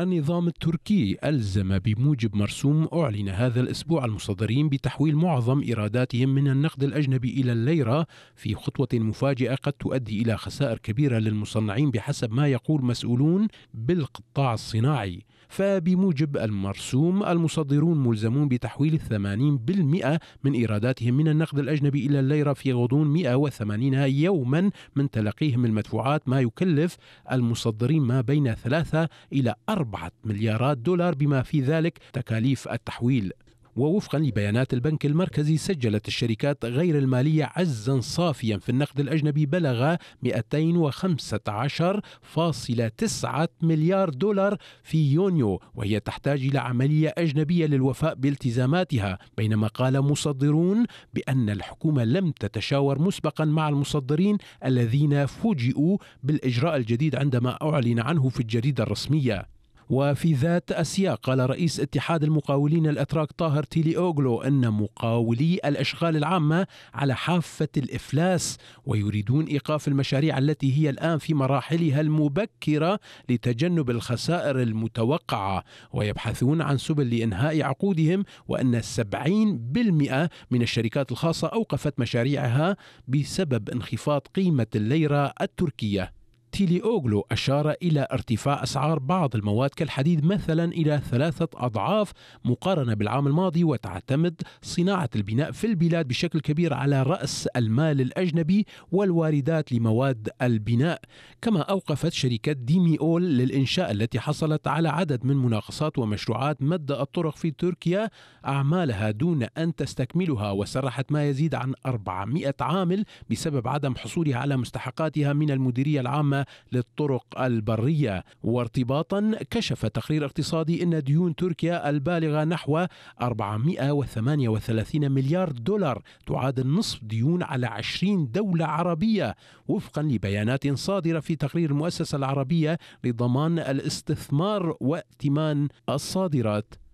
النظام التركي ألزم بموجب مرسوم أعلن هذا الأسبوع المصدرين بتحويل معظم إيراداتهم من النقد الأجنبي إلى الليرة في خطوة مفاجئة قد تؤدي إلى خسائر كبيرة للمصنعين بحسب ما يقول مسؤولون بالقطاع الصناعي فبموجب المرسوم المصدرون ملزمون بتحويل 80% من إيراداتهم من النقد الأجنبي إلى الليرة في غضون 180 يوما من تلقيهم المدفوعات ما يكلف المصدرين ما بين ثلاثة إلى أربعة 4 مليارات دولار بما في ذلك تكاليف التحويل ووفقا لبيانات البنك المركزي سجلت الشركات غير المالية عزا صافيا في النقد الأجنبي بلغ 215.9 مليار دولار في يونيو وهي تحتاج إلى عملية أجنبية للوفاء بالتزاماتها بينما قال مصدرون بأن الحكومة لم تتشاور مسبقا مع المصدرين الذين فوجئوا بالإجراء الجديد عندما أعلن عنه في الجريدة الرسمية وفي ذات السياق قال رئيس اتحاد المقاولين الأتراك طاهر تيلي أوغلو أن مقاولي الأشغال العامة على حافة الإفلاس ويريدون إيقاف المشاريع التي هي الآن في مراحلها المبكرة لتجنب الخسائر المتوقعة ويبحثون عن سبل لإنهاء عقودهم وأن 70% من الشركات الخاصة أوقفت مشاريعها بسبب انخفاض قيمة الليرة التركية تيلي أوغلو أشار إلى ارتفاع أسعار بعض المواد كالحديد مثلا إلى ثلاثة أضعاف مقارنة بالعام الماضي وتعتمد صناعة البناء في البلاد بشكل كبير على رأس المال الأجنبي والواردات لمواد البناء كما أوقفت شركة ديمي أول للإنشاء التي حصلت على عدد من مناقصات ومشروعات مد الطرق في تركيا أعمالها دون أن تستكملها وسرحت ما يزيد عن 400 عامل بسبب عدم حصولها على مستحقاتها من المديرية العامة للطرق البرية وارتباطا كشف تقرير اقتصادي أن ديون تركيا البالغة نحو 438 مليار دولار تعادل نصف ديون على 20 دولة عربية وفقا لبيانات صادرة في تقرير المؤسسة العربية لضمان الاستثمار وائتمان الصادرات